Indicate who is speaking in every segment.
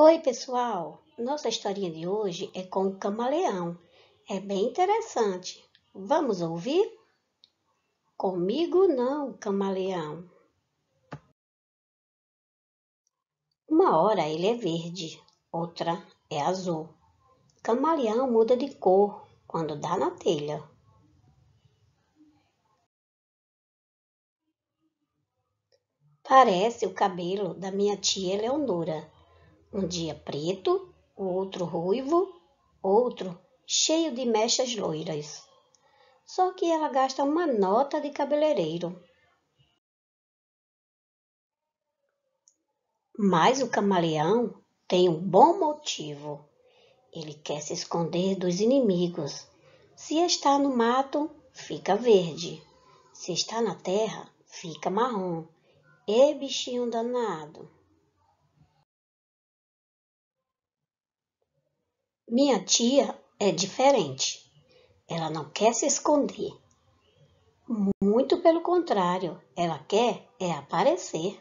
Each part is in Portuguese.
Speaker 1: Oi, pessoal! Nossa historinha de hoje é com o camaleão. É bem interessante. Vamos ouvir? Comigo não, camaleão. Uma hora ele é verde, outra é azul. Camaleão muda de cor quando dá na telha. Parece o cabelo da minha tia Leonora um dia preto, o outro ruivo, outro cheio de mechas loiras. Só que ela gasta uma nota de cabeleireiro. Mas o camaleão tem um bom motivo. Ele quer se esconder dos inimigos. Se está no mato, fica verde. Se está na terra, fica marrom. E bichinho danado. Minha tia é diferente. Ela não quer se esconder. Muito pelo contrário, ela quer é aparecer.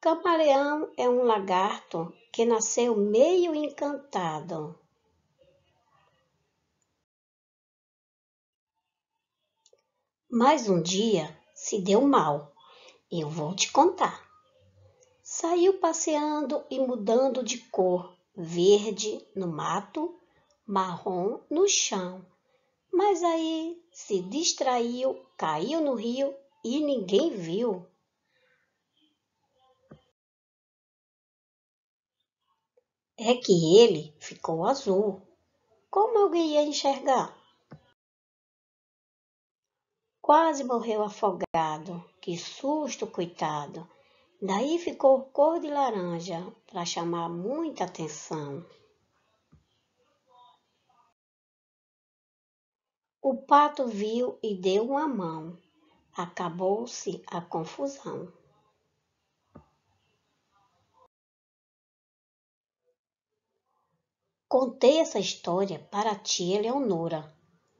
Speaker 1: Camaleão é um lagarto que nasceu meio encantado. Mas um dia se deu mal. Eu vou te contar saiu passeando e mudando de cor, verde no mato, marrom no chão. Mas aí se distraiu, caiu no rio e ninguém viu. É que ele ficou azul. Como alguém ia enxergar? Quase morreu afogado. Que susto, coitado! Daí ficou cor de laranja para chamar muita atenção. O pato viu e deu uma mão. Acabou-se a confusão. Contei essa história para a tia Leonora,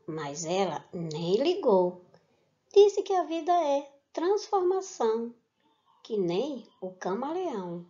Speaker 1: mas ela nem ligou. Disse que a vida é transformação que nem o camaleão.